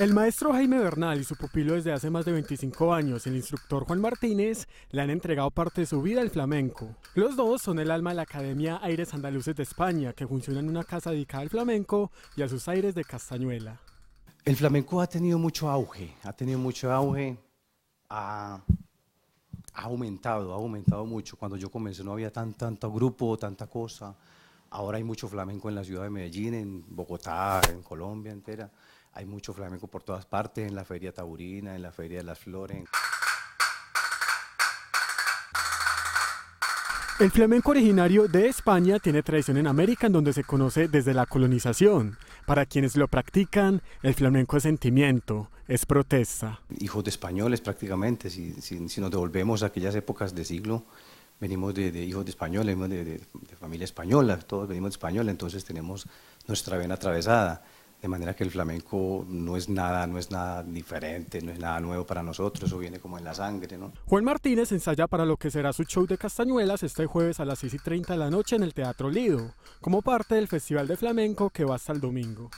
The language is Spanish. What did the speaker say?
El maestro Jaime Bernal y su pupilo desde hace más de 25 años, el instructor Juan Martínez, le han entregado parte de su vida al flamenco. Los dos son el alma de la Academia Aires Andaluces de España, que funciona en una casa dedicada al flamenco y a sus aires de Castañuela. El flamenco ha tenido mucho auge, ha tenido mucho auge, ha, aumentado, ha aumentado mucho. Cuando yo comencé no había tan, tanto grupo, tanta cosa. Ahora hay mucho flamenco en la ciudad de Medellín, en Bogotá, en Colombia entera. Hay mucho flamenco por todas partes, en la Feria Taurina, en la Feria de las Flores. El flamenco originario de España tiene tradición en América en donde se conoce desde la colonización. Para quienes lo practican, el flamenco es sentimiento, es protesta. Hijos de españoles prácticamente, si, nos devolvemos a aquellas épocas de siglo, venimos de, hijos de españoles, de, familia española, todos venimos de español, entonces tenemos nuestra vena atravesada. De manera que el flamenco no es nada, no es nada diferente, no es nada nuevo para nosotros, eso viene como en la sangre, ¿no? Juan Martínez ensaya para lo que será su show de Castañuelas este jueves a las 6 y 30 de la noche en el Teatro Lido, como parte del Festival de Flamenco que va hasta el domingo.